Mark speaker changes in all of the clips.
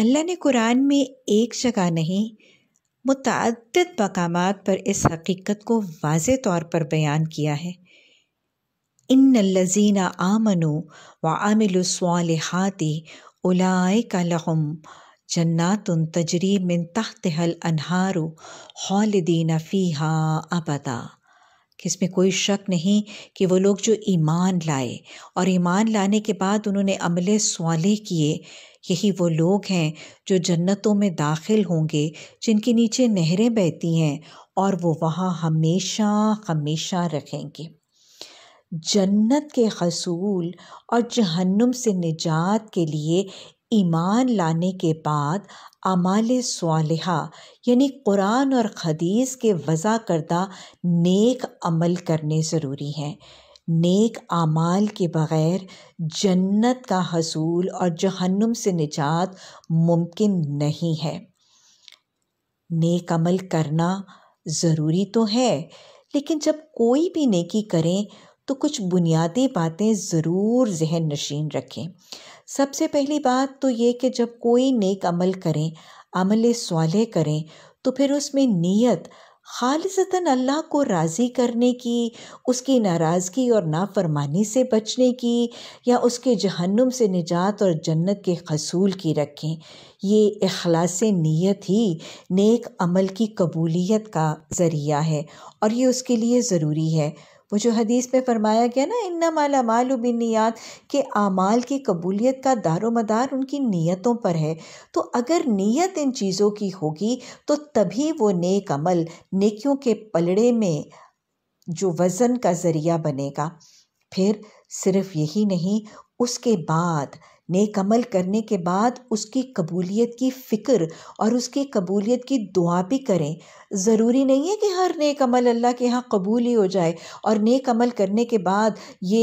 Speaker 1: अल्लाह ने कुरान में एक जगह नहीं मतद मकाम पर इस हकीकत को वाज तौर पर बयान किया है इन लजीना आमनु व आमिलस्वाल हाथी उलाए का लहम जन्नात तजरी मिन तहत हल अनहारू हौलदीन फ़ीहा अबदा इसमें कोई शक नहीं कि वो लोग जो ईमान लाए और ईमान लाने के बाद उन्होंने अमले सवाले किए यही वो लोग हैं जो जन्नतों में दाखिल होंगे जिनके नीचे नहरें बहती हैं और वो वहाँ हमेशा हमेशा रखेंगे जन्नत के हसूल और जहन्नुम से निजात के लिए ईमान लाने के बाद अमाल सालहा यानी कुरान और हदीस के वज़ा करदा नेक अमल करने ज़रूरी हैं नेक आमाल के बग़ैर जन्नत का हसूल और जहन्नुम से निजात मुमकिन नहीं है नेक अमल करना ज़रूरी तो है लेकिन जब कोई भी नेकी करें तो कुछ बुनियादी बातें ज़रूर जहन नशीन रखें सबसे पहली बात तो ये कि जब कोई नेक अमल करें अमल सवाले करें तो फिर उसमें नीयत खालसता अल्लाह को राज़ी करने की उसकी नाराज़गी और नाफरमानी से बचने की या उसके जहन्नुम से निजात और जन्नत के हसूल की रखें ये अखलास नीयत ही नेक अमल की कबूलियत का ज़रिया है और ये उसके लिए ज़रूरी है वो जो हदीस में फरमाया गया ना इन्ना माला मालू बिन नियात कि आमाल की कबूलियत का दारो मदार उनकी नीयतों पर है तो अगर नीयत इन चीज़ों की होगी तो तभी वो नेक अमल नेकियों के पलड़े में जो वज़न का ज़रिया बनेगा फिर सिर्फ यही नहीं उसके बाद नेक अमल करने के बाद उसकी कबूलियत की फ़िक्र और उसकी कबूलियत की दुआ भी करें ज़रूरी नहीं है कि हर नेक अमल अल्लाह के यहाँ कबूल ही हो जाए और नेक अमल करने के बाद ये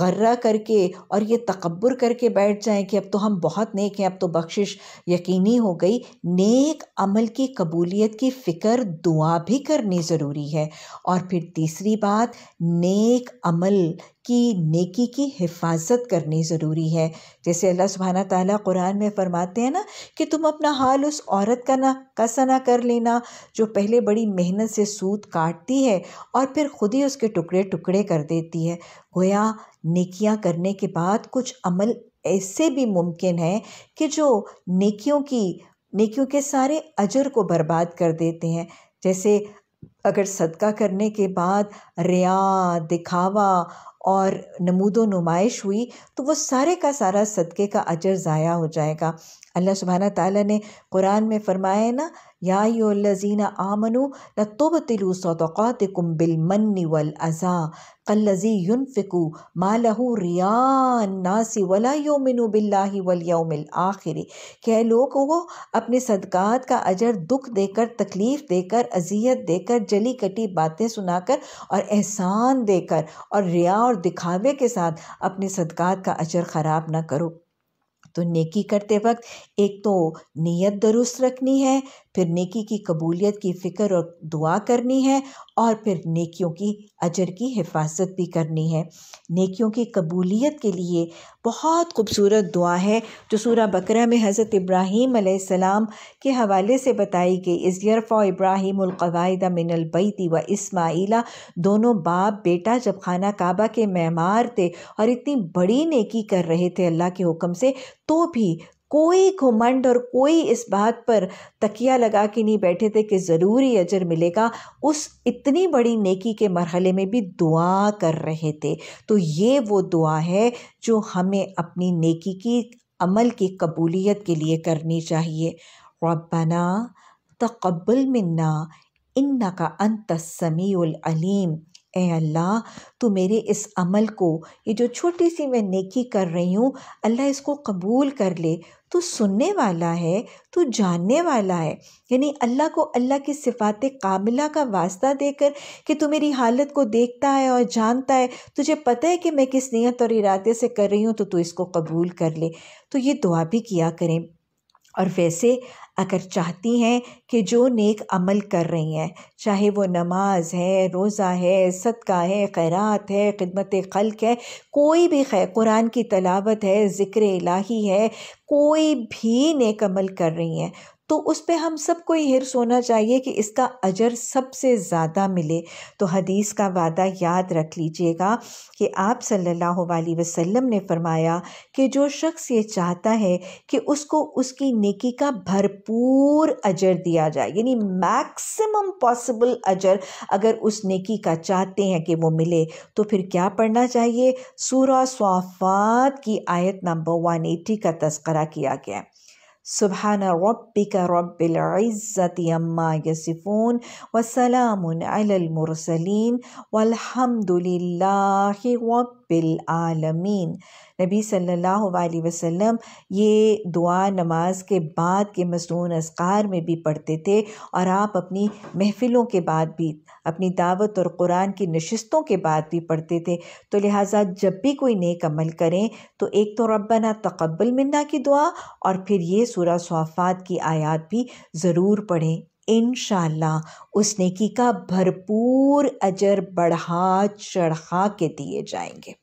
Speaker 1: गर्रा करके और ये तकबर करके बैठ जाएं कि अब तो हम बहुत नेक हैं अब तो बख्शिश यकीनी हो गई नेक अमल की कबूलियत की फ़िक्र दुआ भी करनी ज़रूरी है और फिर तीसरी बात नेक अमल की नेकी की हिफाजत करनी ज़रूरी है जैसे अल्लाह सुबहाना ताला कुरान में फ़रमाते हैं ना कि तुम अपना हाल उस औरत का ना कसा ना कर लेना जो पहले बड़ी मेहनत से सूद काटती है और फिर ख़ुद ही उसके टुकड़े टुकड़े कर देती है गोया नेकियां करने के बाद कुछ अमल ऐसे भी मुमकिन हैं कि जो नेकियों की नेकियों के सारे अजर को बर्बाद कर देते हैं जैसे अगर सदका करने के बाद रिया दिखावा और व नुमाइश हुई तो वो सारे का सारा सदक़े का अजर ज़ाया हो जाएगा अल्लाह सुबहाना ताली ने कुरान में फ़रमाया ना याजीन आमनु लतुबतिलु सदक़ातिकुम बिलमन्नी वल अज़ा कल्लजी युनफिकु मालहू रियान नासी वला योमिनु बिल्ला वल यौमिल आखिरी कह लोग वो अपने सदकात का अजर दुख देकर तकलीफ़ देकर अजियत देकर जली कटी बातें सुनाकर और एहसान देकर और रिया और दिखावे के साथ अपने सदकात का अजर ख़राब ना करो तो नेकी करते वक्त एक तो नीयत दुरुस्त रखनी है फिर नेकी की कबूलियत की फ़िक्र और दुआ करनी है और फिर नेकियों की अजर की हिफाजत भी करनी है नेकियों की कबूलियत के लिए बहुत खूबसूरत दुआ है जो सूर्य बकरा में हज़रत इब्राहीम आसमाम के हवाले से बताई गई इस यरफ़ा इब्राहीम अलकवायदा मिनलबैती व इसमाइला दोनों बाप बेटा जब खाना काबा के मेमार थे और इतनी बड़ी नेकी कर रहे थे अल्लाह के हुक्म से तो भी कोई घुमंड और कोई इस बात पर तकिया लगा के नहीं बैठे थे कि ज़रूरी अजर मिलेगा उस इतनी बड़ी नेकी के मरहले में भी दुआ कर रहे थे तो ये वो दुआ है जो हमें अपनी नेकी की अमल की कबूलियत के लिए करनी चाहिए रबना तकबल मन्ना इन्ना का अंत समीम ए अल्लाह तू मेरे इस अमल को ये जो छोटी सी मैं नेकी कर रही हूँ अल्लाह इसको कबूल कर ले तू सुनने वाला है तू जानने वाला है यानी अल्लाह को अल्लाह की सिफात काबिला का वास्ता देकर कि तू मेरी हालत को देखता है और जानता है तुझे पता है कि मैं किस नीयत और इरादे से कर रही हूँ तो तू इसको कबूल कर ले तो ये दुआ भी किया करें और वैसे अगर चाहती हैं कि जो नेक अमल कर रही हैं चाहे वो नमाज है रोज़ा है सदका है खैरात है खिदमत खल्क है कोई भी खैर कुरान की तलावत है ज़िक्र इलाही है कोई भी नेक अमल कर रही हैं तो उस पर हम सबको को हिरस होना चाहिए कि इसका अजर सबसे ज़्यादा मिले तो हदीस का वादा याद रख लीजिएगा कि आप सल्लल्लाहु अलैहि वसल्लम ने फरमाया कि जो शख्स ये चाहता है कि उसको उसकी नेकी का भर भरपूर अजर दिया जाए यानी मैक्सिमम पॉसिबल अजर अगर उस नेकी का चाहते हैं कि वो मिले तो फिर क्या पढ़ना चाहिए सूरा स्वाफात की आयत नंबर वन एटी का तस्करा किया गया सुबहान रबिका रबिल्ज़त अम्मा यसिफ़ून वसलामसलिन वहमदिल्ला रब आलमीन नबी सल्लल्लाहु अलैहि वसल्लम ये दुआ नमाज के बाद के मसनून असकार में भी पढ़ते थे और आप अपनी महफ़िलों के बाद भी अपनी दावत और कुरान की नशस्तों के बाद भी पढ़ते थे तो लिहाजा जब भी कोई नेक अमल करें तो एक तो रबना तकबल मिन्ना की दुआ और फिर ये सूरह स्वाफ़ात की आयात भी ज़रूर पढ़ें इन उस नेकी का भरपूर अजर बढ़ा चढ़ा के दिए जाएंगे